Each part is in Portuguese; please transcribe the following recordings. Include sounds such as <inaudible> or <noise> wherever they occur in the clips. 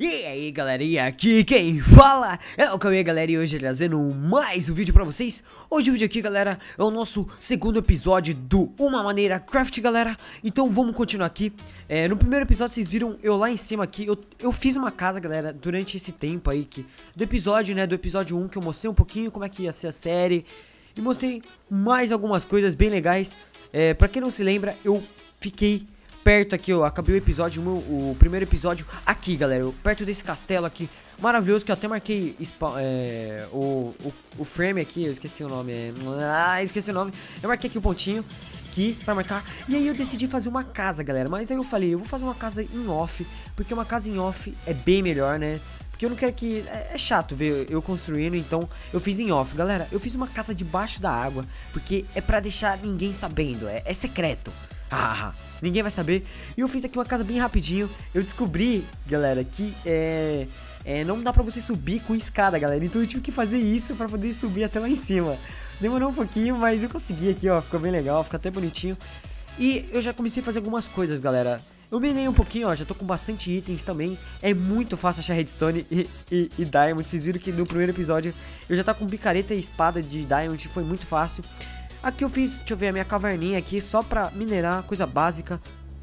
E aí galerinha, aqui quem fala é o Cauê galera e hoje trazendo mais um vídeo pra vocês Hoje o vídeo aqui galera é o nosso segundo episódio do Uma Maneira Craft galera Então vamos continuar aqui é, No primeiro episódio vocês viram eu lá em cima aqui eu, eu fiz uma casa galera durante esse tempo aí que Do episódio né, do episódio 1 que eu mostrei um pouquinho como é que ia ser a série E mostrei mais algumas coisas bem legais é, Pra quem não se lembra eu fiquei perto aqui, ó, acabei o episódio, o primeiro episódio aqui, galera, perto desse castelo aqui, maravilhoso, que eu até marquei é, o, o, o, frame aqui, eu esqueci o nome, é, ah, esqueci o nome, eu marquei aqui o um pontinho aqui pra marcar, e aí eu decidi fazer uma casa, galera, mas aí eu falei, eu vou fazer uma casa em off, porque uma casa em off é bem melhor, né, porque eu não quero que. É, é chato ver eu construindo, então eu fiz em off. Galera, eu fiz uma casa debaixo da água, porque é para deixar ninguém sabendo, é, é secreto. Ah, ah, ah, ninguém vai saber. E eu fiz aqui uma casa bem rapidinho. Eu descobri, galera, que é... É, não dá pra você subir com escada, galera. Então eu tive que fazer isso pra poder subir até lá em cima. Demorou um pouquinho, mas eu consegui aqui, ó. Ficou bem legal, ficou até bonitinho. E eu já comecei a fazer algumas coisas, galera. Eu minei um pouquinho, ó. Já tô com bastante itens também. É muito fácil achar redstone e, e, e diamond. Vocês viram que no primeiro episódio eu já tava com picareta e espada de diamond. Foi muito fácil. Aqui eu fiz, deixa eu ver, a minha caverninha aqui só pra minerar, coisa básica.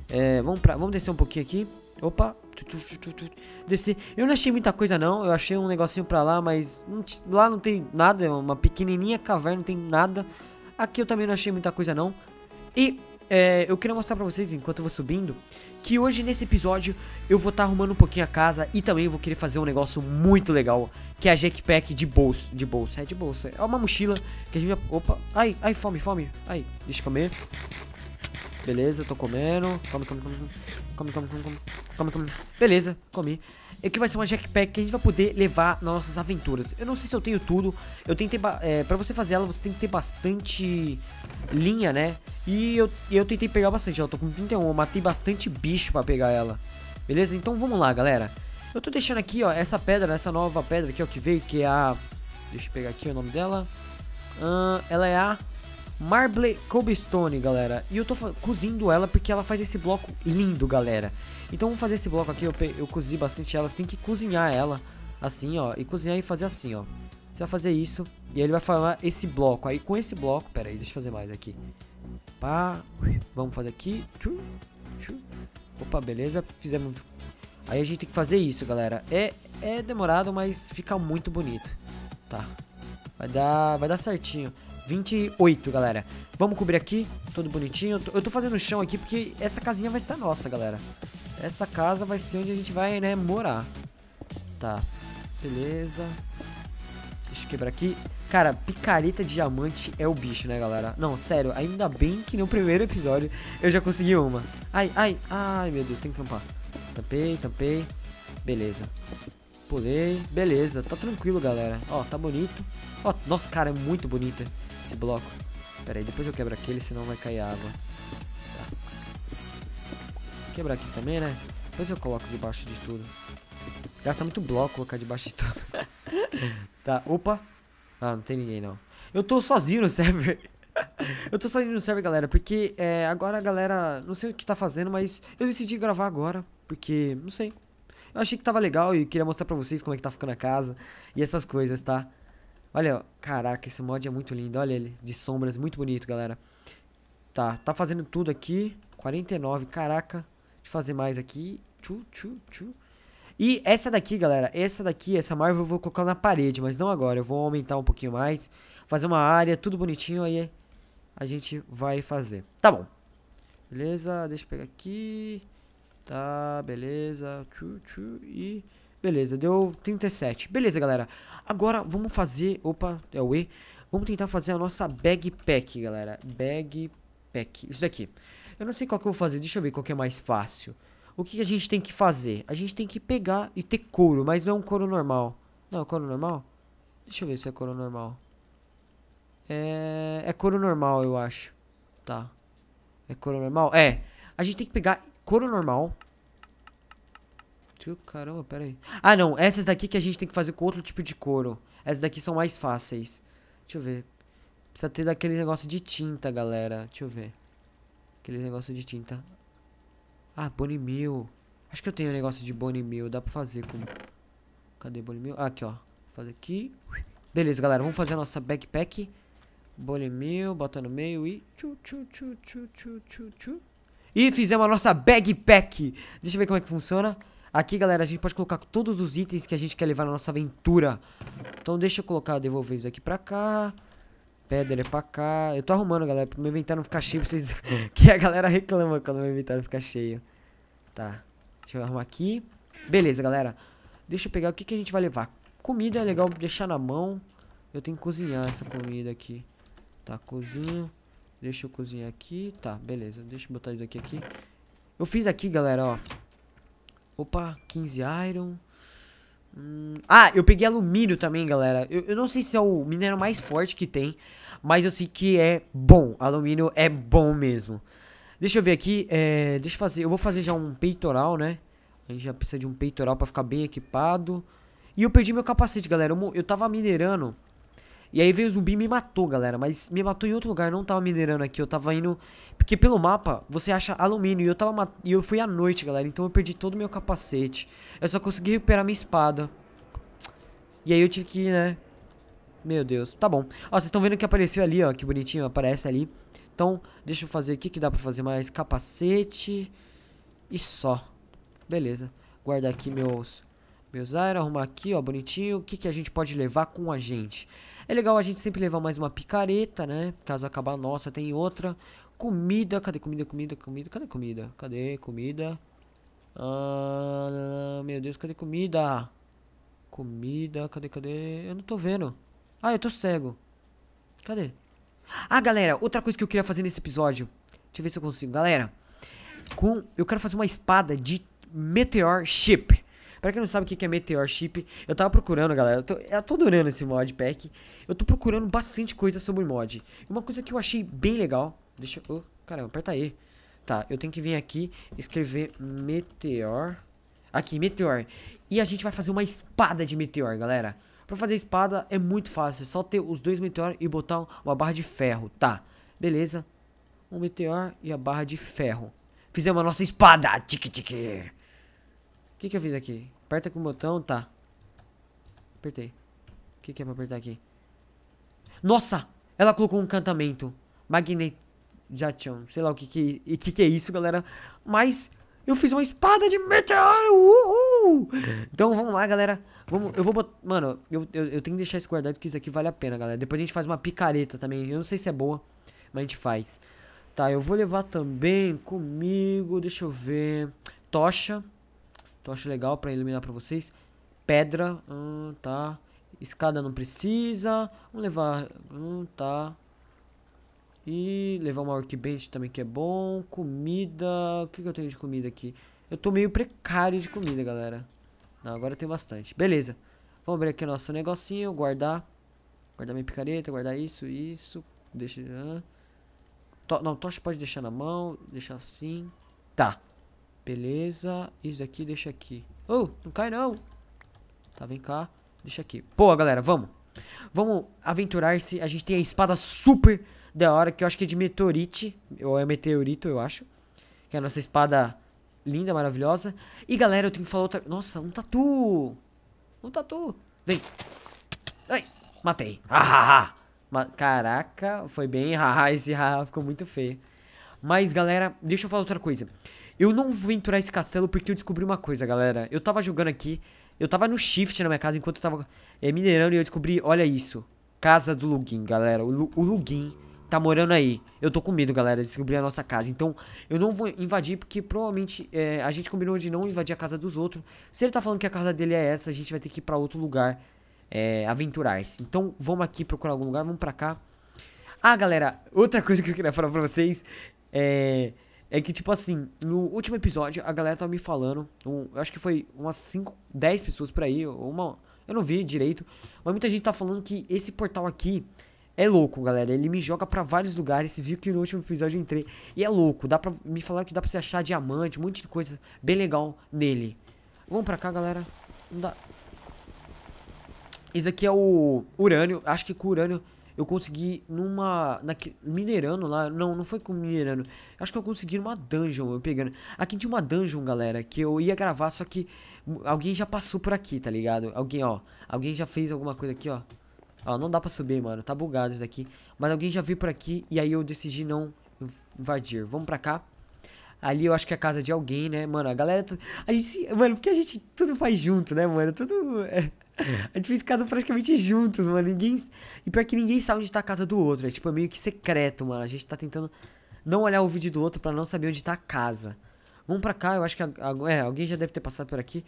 É, vamos, pra, vamos descer um pouquinho aqui. Opa. descer. Eu não achei muita coisa não, eu achei um negocinho pra lá, mas não, lá não tem nada, é uma pequenininha caverna, não tem nada. Aqui eu também não achei muita coisa não. E é, eu queria mostrar pra vocês, enquanto eu vou subindo, que hoje nesse episódio eu vou estar tá arrumando um pouquinho a casa e também vou querer fazer um negócio muito legal, que é a Jackpack de bolso, de bolsa, é de bolsa, é uma mochila que a gente, opa, ai, ai, fome, fome, ai, deixa eu comer, beleza, tô comendo, come, come, come, come, come, come, come, come, come, beleza, comi, é que vai ser uma jackpack que a gente vai poder levar nas nossas aventuras. Eu não sei se eu tenho tudo. Eu tentei... É, pra você fazer ela, você tem que ter bastante linha, né? E eu, eu tentei pegar bastante. Eu tô com 31. Eu matei bastante bicho pra pegar ela. Beleza? Então vamos lá, galera. Eu tô deixando aqui, ó, essa pedra, essa nova pedra aqui, ó, que veio, que é a... Deixa eu pegar aqui o nome dela. Uh, ela é a Marble Cobblestone, galera. E eu tô cozindo ela porque ela faz esse bloco lindo, galera. Então vamos fazer esse bloco aqui, eu, eu cozi bastante ela. Você tem que cozinhar ela assim, ó. E cozinhar e fazer assim, ó. Você vai fazer isso e ele vai formar esse bloco. Aí com esse bloco, pera aí, deixa eu fazer mais aqui. Pá, vamos fazer aqui. Opa, beleza. Fizemos... Aí a gente tem que fazer isso, galera. É, é demorado, mas fica muito bonito. Tá. Vai dar, vai dar certinho. 28, galera. Vamos cobrir aqui, todo bonitinho. Eu tô fazendo chão aqui porque essa casinha vai ser a nossa, galera. Essa casa vai ser onde a gente vai, né, morar. Tá, beleza. Deixa eu quebrar aqui. Cara, picareta diamante é o bicho, né, galera? Não, sério, ainda bem que no primeiro episódio eu já consegui uma. Ai, ai, ai, meu Deus, tem que tampar. Tampei, tampei. Beleza. Pulei. Beleza, tá tranquilo, galera. Ó, tá bonito. Ó, nossa, cara, é muito bonita esse bloco. Pera aí, depois eu quebro aquele, senão vai cair água. Tá. Quebrar aqui também, né? Depois eu coloco debaixo de tudo. Gasta muito bloco colocar debaixo de tudo. <laughs> tá, opa. Ah, não tem ninguém não. Eu tô sozinho no server. <laughs> eu tô sozinho no server, galera, porque é, agora a galera... Não sei o que tá fazendo, mas eu decidi gravar agora. Porque, não sei. Eu achei que tava legal e queria mostrar pra vocês como é que tá ficando a casa. E essas coisas, tá? Olha, caraca, esse mod é muito lindo. Olha ele, de sombras, muito bonito, galera. Tá, tá fazendo tudo aqui. 49, caraca. Deixa eu fazer mais aqui. Tchu, tchu, tchu. E essa daqui, galera, essa daqui, essa Marvel eu vou colocar na parede, mas não agora. Eu vou aumentar um pouquinho mais, fazer uma área, tudo bonitinho, aí a gente vai fazer. Tá bom. Beleza, deixa eu pegar aqui. Tá, beleza. Tchu, tchu, e... Beleza, deu 37. Beleza, galera. Agora vamos fazer... Opa, é o E. Vamos tentar fazer a nossa bag pack, galera. Bag pack. Isso daqui. Eu não sei qual que eu vou fazer. Deixa eu ver qual que é mais fácil. O que, a gente tem que fazer? A gente tem que pegar e ter couro, mas não é um couro normal. Não, é couro normal? Deixa eu ver se é couro normal. É... É couro normal, eu acho. Tá. É couro normal? É. A gente tem que pegar couro normal tio, caramba, pera aí. Ah, não, essas daqui que a gente tem que fazer com outro tipo de couro. Essas daqui são mais fáceis. Deixa eu ver. Precisa ter daquele negócio de tinta, galera. Deixa eu ver. Aquele negócio de tinta. Ah, Bonnie Mill. Acho que eu tenho um negócio de Bonnie Mill. Dá pra fazer com... Cadê Bonnie Mill? Ah, aqui, ó. Vou fazer aqui. Beleza, galera. Vamos fazer a nossa backpack. Bonnie Mill. Bota no meio e... Tchu, tchu, tchu, tchu, tchu, tchu, E fizemos a nossa backpack. Deixa eu ver como é que funciona. Aqui, galera, a gente pode colocar todos os itens que a gente quer levar na nossa aventura. Então deixa eu colocar, devolver isso aqui pra cá. Pedra é pra cá. Eu tô arrumando, galera, pro meu inventário não ficar cheio. Pra vocês... <laughs> <laughs> que a galera reclama quando o meu inventário fica cheio. Tá. Deixa eu arrumar aqui. Beleza, galera. Deixa eu pegar o que, que a gente vai levar. Comida é legal deixar na mão. Eu tenho que cozinhar essa comida aqui. Tá, cozinho. Deixa eu cozinhar aqui. Tá, beleza. Deixa eu botar isso aqui aqui. Eu fiz aqui, galera, ó. Opa, 15 iron. Hum, ah, eu peguei alumínio também, galera. Eu, eu não sei se é o minério mais forte que tem, mas eu sei que é bom. Alumínio é bom mesmo. Deixa eu ver aqui, é, deixa eu fazer, eu vou fazer já um peitoral, né? A gente já precisa de um peitoral pra ficar bem equipado. E eu perdi meu capacete, galera. Eu, eu tava minerando e aí veio o zumbi e me matou, galera. Mas me matou em outro lugar, não tava minerando aqui. Eu tava indo... Porque pelo mapa, você acha alumínio. E eu, tava mat... e eu fui à noite, galera. Então eu perdi todo o meu capacete. Eu só consegui recuperar minha espada. E aí eu tive que, né... Meu Deus. Tá bom. Ó, vocês estão vendo que apareceu ali, ó. Que bonitinho, aparece ali. Então, deixa eu fazer aqui que dá pra fazer mais capacete. E só. Beleza. Guardar aqui meus... Meus aero, arrumar aqui, ó, bonitinho. O que, que a gente pode levar com a gente? É legal a gente sempre levar mais uma picareta, né? Caso acabar a nossa, tem outra. Comida, cadê comida, comida, comida? Cadê comida? Cadê comida? Ah, meu Deus, cadê comida? Comida, cadê, cadê? Eu não tô vendo. Ah, eu tô cego. Cadê? Ah, galera, outra coisa que eu queria fazer nesse episódio. Deixa eu ver se eu consigo. Galera, com, eu quero fazer uma espada de Meteor Ship. Pra quem não sabe o que é Meteor Chip, eu tava procurando, galera. Eu tô, eu tô adorando esse mod pack. Eu tô procurando bastante coisa sobre o mod. Uma coisa que eu achei bem legal. Deixa eu. Oh, caramba, aperta aí. Tá, eu tenho que vir aqui escrever Meteor. Aqui, Meteor. E a gente vai fazer uma espada de Meteor, galera. Pra fazer espada é muito fácil. É só ter os dois Meteor e botar uma barra de ferro. Tá, beleza. Um meteor e a barra de ferro. Fizemos a nossa espada. Tique, tique. O que, que eu fiz aqui? Aperta com o botão, tá. Apertei. O que, que é pra apertar aqui? Nossa! Ela colocou um encantamento. Magnetium. Sei lá o que que, e que que é isso, galera. Mas eu fiz uma espada de meteoro. Uhul! Então vamos lá, galera. Vamos, eu vou botar... Mano, eu, eu, eu, tenho que deixar isso guardado porque isso aqui vale a pena, galera. Depois a gente faz uma picareta também. Eu não sei se é boa, mas a gente faz. Tá, eu vou levar também comigo. Deixa eu ver. Tocha. Então legal para iluminar para vocês. Pedra, hum, tá. Escada não precisa. Vamos levar, hum, tá. E levar uma workbench também que é bom. Comida, o que, que eu tenho de comida aqui? Eu tô meio precário de comida, galera. Não, agora eu tenho bastante. Beleza. Vamos abrir aqui nosso negocinho, guardar. Guardar minha picareta, guardar isso, isso. Deixa... To não, tocha pode deixar na mão, deixar assim. Tá. Beleza. Isso aqui deixa aqui. Oh, não cai não. Tá, vem cá. Deixa aqui. Boa, galera, vamos. Vamos aventurar-se. A gente tem a espada super da hora, que eu acho que é de meteorite. Ou é meteorito, eu acho. Que é a nossa espada linda, maravilhosa. E, galera, eu tenho que falar outra... Nossa, um tatu! Um tatu! Vem! Ai, matei. Ah, ah, Caraca, foi bem. Ah, esse ah, ficou muito feio. Mas, galera, deixa eu falar outra coisa. Eu não vou entrar esse castelo porque eu descobri uma coisa, galera. Eu tava jogando aqui, eu tava no shift na minha casa enquanto eu tava é, minerando e eu descobri, olha isso. Casa do Lugin, galera. O, o Lugin tá morando aí. Eu tô com medo, galera, de descobrir a nossa casa. Então, eu não vou invadir, porque provavelmente é, a gente combinou de não invadir a casa dos outros. Se ele tá falando que a casa dele é essa, a gente vai ter que ir pra outro lugar é, aventurar-se. Então, vamos aqui procurar algum lugar, vamos pra cá. Ah, galera, outra coisa que eu queria falar pra vocês é... É que, tipo assim, no último episódio, a galera tava me falando. Um, eu acho que foi umas 5, 10 pessoas por aí, uma. Eu não vi direito. Mas muita gente tá falando que esse portal aqui é louco, galera. Ele me joga para vários lugares. Viu que no último episódio eu entrei. E é louco. Dá pra me falar que dá pra você achar diamante, um monte de coisa bem legal nele. Vamos pra cá, galera. Não dá. Esse aqui é o urânio. Acho que com urânio eu consegui numa. Naque, minerando lá. Não, não foi com minerando. Acho que eu consegui numa dungeon, eu pegando. Aqui tinha uma dungeon, galera, que eu ia gravar, só que alguém já passou por aqui, tá ligado? Alguém, ó. Alguém já fez alguma coisa aqui, ó. Ó, não dá pra subir, mano. Tá bugado isso daqui. Mas alguém já veio por aqui e aí eu decidi não invadir. Vamos pra cá. Ali eu acho que é a casa de alguém, né? Mano, a galera. A gente. Mano, porque a gente tudo faz junto, né, mano? Tudo. É, <laughs> A gente fez casa praticamente juntos, mano. Ninguém. E pior que ninguém sabe onde tá a casa do outro. É tipo, é meio que secreto, mano. A gente tá tentando não olhar o vídeo do outro para não saber onde tá a casa. Vamos pra cá, eu acho que. A... É, alguém já deve ter passado por aqui.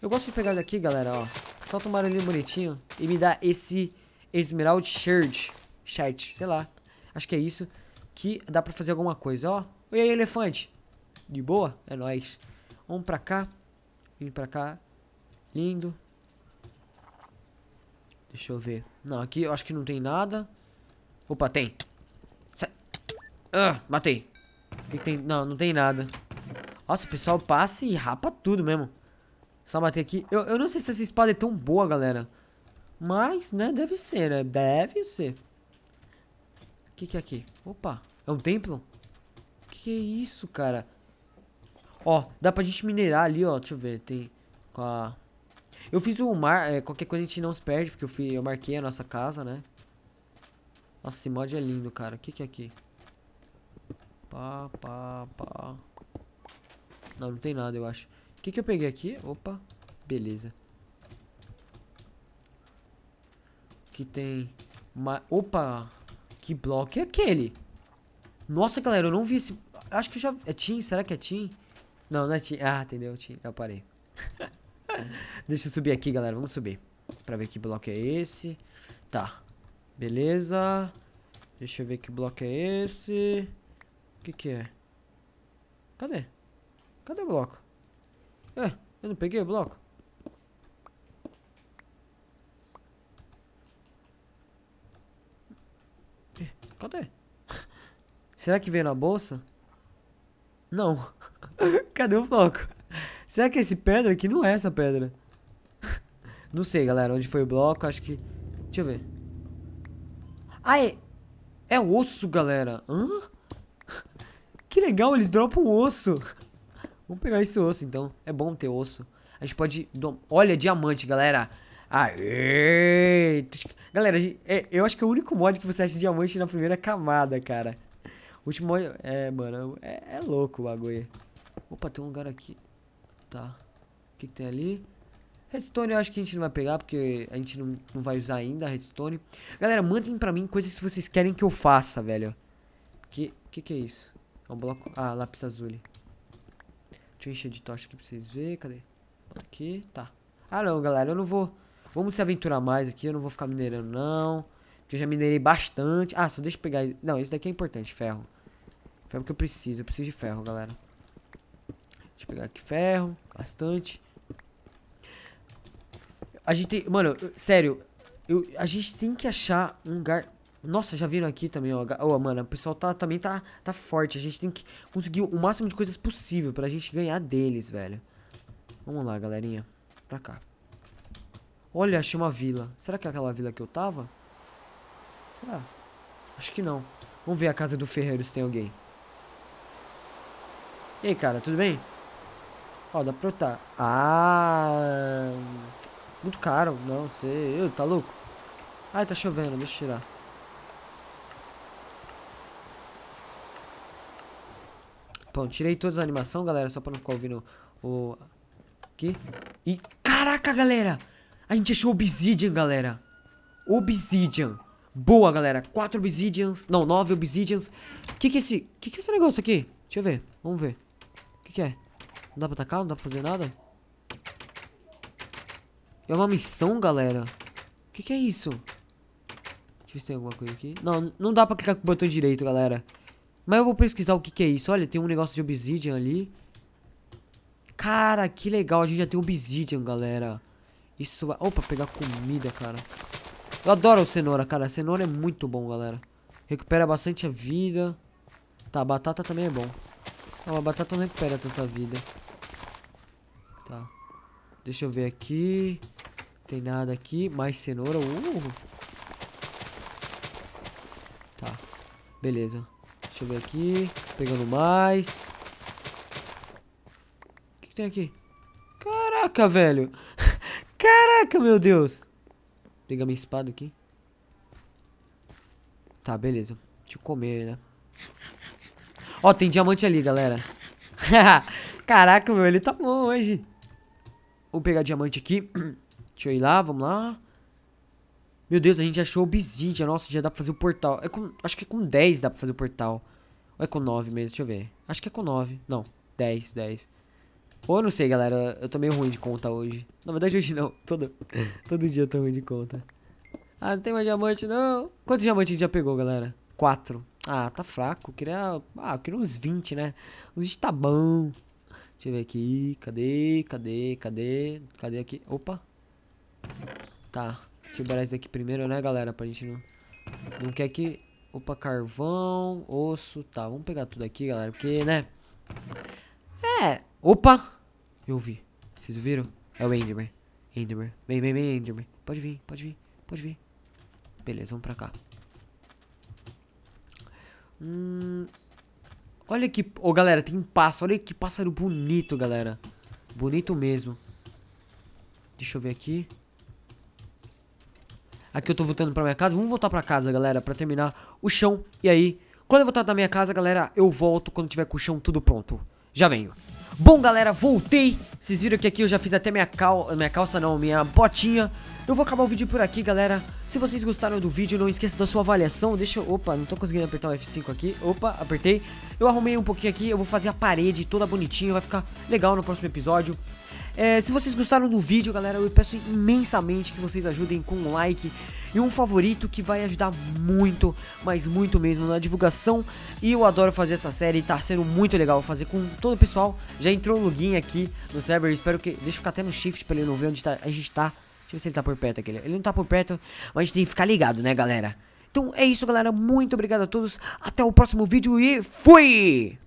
Eu gosto de pegar daqui, galera, ó. Solta um barulhinho bonitinho e me dá esse Esmerald Shirt. Shirt, sei lá. Acho que é isso. Que dá pra fazer alguma coisa, ó. E aí, elefante? De boa? É nóis. Vamos pra cá. Vim pra cá. Lindo. Deixa eu ver. Não, aqui eu acho que não tem nada. Opa, tem. Ah, matei. O que, que tem? Não, não tem nada. Nossa, o pessoal passa e rapa tudo mesmo. Só bater aqui. Eu, eu não sei se essa espada é tão boa, galera. Mas, né, deve ser, né? Deve ser. O que, que é aqui? Opa, é um templo? O que, que é isso, cara? Ó, dá pra gente minerar ali, ó. Deixa eu ver, tem... Com a... Eu fiz o mar, é, qualquer coisa a gente não se perde, porque eu, fui, eu marquei a nossa casa, né? Nossa, esse mod é lindo, cara. O que que é aqui? Pá, pá, pá. Não, não tem nada, eu acho. O que que eu peguei aqui? Opa, beleza. Aqui tem... Opa, que bloco é aquele? Nossa, galera, eu não vi esse... Acho que já... É Team? Será que é Team? Não, não é Team. Ah, entendeu? Team. Eu parei. <laughs> Deixa eu subir aqui, galera. Vamos subir. Pra ver que bloco é esse. Tá. Beleza. Deixa eu ver que bloco é esse. O que que é? Cadê? Cadê o bloco? É, eu não peguei o bloco. Cadê? <laughs> Será que veio na bolsa? Não. <laughs> Cadê o bloco? Será que é esse pedra aqui? Não é essa pedra. <laughs> não sei, galera. Onde foi o bloco? Acho que... Deixa eu ver. Ah, é... É osso, galera. Hã? <laughs> Que legal, eles dropam osso. <laughs> Vamos pegar esse osso, então. É bom ter osso. A gente pode... Olha, diamante, galera. Aê! Galera, é, eu acho que é o único mod que você acha diamante na primeira camada, cara. O último mod... É, mano. É, é louco o bagulho. Opa, tem um lugar aqui. Tá. O que, que, tem ali? Redstone eu acho que a gente não vai pegar, porque a gente não, não vai usar ainda a redstone. Galera, mandem pra mim coisas que vocês querem que eu faça, velho. Que que, que é isso? É um bloco... Ah, lápis azul. Deixa eu encher de tocha aqui pra vocês verem. Cadê? Aqui, tá. Ah, não, galera, eu não vou... Vamos se aventurar mais aqui, eu não vou ficar minerando, não. Porque eu já minerei bastante. Ah, só deixa eu pegar... Não, isso daqui é importante, ferro. Ferro que eu preciso, eu preciso de ferro, galera. Deixa eu pegar aqui ferro, bastante. A gente tem... Mano, sério. Eu, a gente tem que achar um lugar... Nossa, já viram aqui também, ó. Oh, mano, o pessoal tá, também tá, tá forte. A gente tem que conseguir o máximo de coisas possível pra gente ganhar deles, velho. Vamos lá, galerinha. Pra cá. Olha, achei uma vila. Será que é aquela vila que eu tava? Será? Acho que não. Vamos ver a casa do ferreiro se tem alguém. E aí, cara, tudo bem? Ó, dá pra estar Ah, muito caro. Não sei. Eu, tá louco? Ai, tá chovendo. Deixa eu tirar. Bom, tirei todas a animação, galera, só pra não ficar ouvindo o... Aqui. E... Caraca, galera! A gente achou obsidian, galera. Obsidian. Boa, galera. Quatro obsidians. Não, nove obsidians. Que que é esse... Que que é esse negócio aqui? Deixa eu ver. Vamos ver. Que que é? Não dá pra atacar? Não dá pra fazer nada? É uma missão, galera. O que, que é isso? Deixa eu ver se tem alguma coisa aqui. Não, não dá pra clicar com o botão direito, galera. Mas eu vou pesquisar o que, que é isso. Olha, tem um negócio de obsidian ali. Cara, que legal. A gente já tem obsidian, galera. Isso vai... Opa, pegar comida, cara. Eu adoro cenoura, cara. A cenoura é muito bom, galera. Recupera bastante a vida. Tá, batata também é bom. Ah, a batata não recupera tanta vida. Tá. Deixa eu ver aqui. Tem nada aqui. Mais cenoura. Uh! Tá. Beleza. Deixa eu ver aqui. Pegando mais. O que, que tem aqui? Caraca, velho. <laughs> Caraca, meu Deus. Pegar minha espada aqui. Tá, beleza. Deixa eu comer, né? Ó, tem diamante ali, galera. <laughs> Caraca, meu, ele tá bom hoje. Vamos pegar diamante aqui. <clears throat> Deixa eu ir lá, vamos lá. Meu Deus, a gente achou obsidian. Nossa, já dá pra fazer o portal. É com, acho que é com 10 dá pra fazer o portal. Ou é com 9 mesmo? Deixa eu ver. Acho que é com 9. Não, 10, 10. Ou eu não sei, galera. Eu tô meio ruim de conta hoje. Na verdade, hoje não. <laughs> Todo, todo dia eu tô ruim de conta. Ah, não tem mais diamante, não. Quantos diamantes a gente já pegou, galera? 4. Ah, tá fraco. Eu queria... Ah, eu queria uns 20, né? Uns 20 tá bom. Deixa eu ver aqui. Cadê? Cadê? Cadê? Cadê aqui? Opa. Tá. Deixa eu liberar isso aqui primeiro, né, galera? Pra gente não... Não quer que... Opa, carvão, osso. Tá, vamos pegar tudo aqui, galera. Porque, né? É. Opa. Eu vi. Vocês viram? É o Enderman. Enderman. Vem, vem, vem, Enderman. Pode vir, pode vir, pode vir. Beleza, vamos pra cá. Hum... Olha que... Ô, oh, galera, tem pássaro. Olha que pássaro bonito, galera. Bonito mesmo. Deixa eu ver aqui. Aqui eu tô voltando pra minha casa. Vamos voltar pra casa, galera, pra terminar o chão. E aí, quando eu voltar da minha casa, galera, eu volto quando tiver com o chão tudo pronto. Já venho. Bom, galera, voltei. Vocês viram que aqui eu já fiz até minha calça, minha calça não, minha botinha. Eu vou acabar o vídeo por aqui, galera. Se vocês gostaram do vídeo, não esqueça da sua avaliação. Deixa eu... Opa, não tô conseguindo apertar o F5 aqui. Opa, apertei. Eu arrumei um pouquinho aqui. Eu vou fazer a parede toda bonitinha. Vai ficar legal no próximo episódio. É, se vocês gostaram do vídeo, galera, eu peço imensamente que vocês ajudem com um like e um favorito que vai ajudar muito, mas muito mesmo na divulgação. E eu adoro fazer essa série, tá sendo muito legal fazer com todo o pessoal. Já entrou o login aqui no server, espero que... Deixa eu ficar até no shift pra ele não ver onde tá, a gente tá. Deixa eu ver se ele tá por perto aqui. Ele não tá por perto, mas a gente tem que ficar ligado, né, galera? Então é isso, galera. Muito obrigado a todos. Até o próximo vídeo e fui!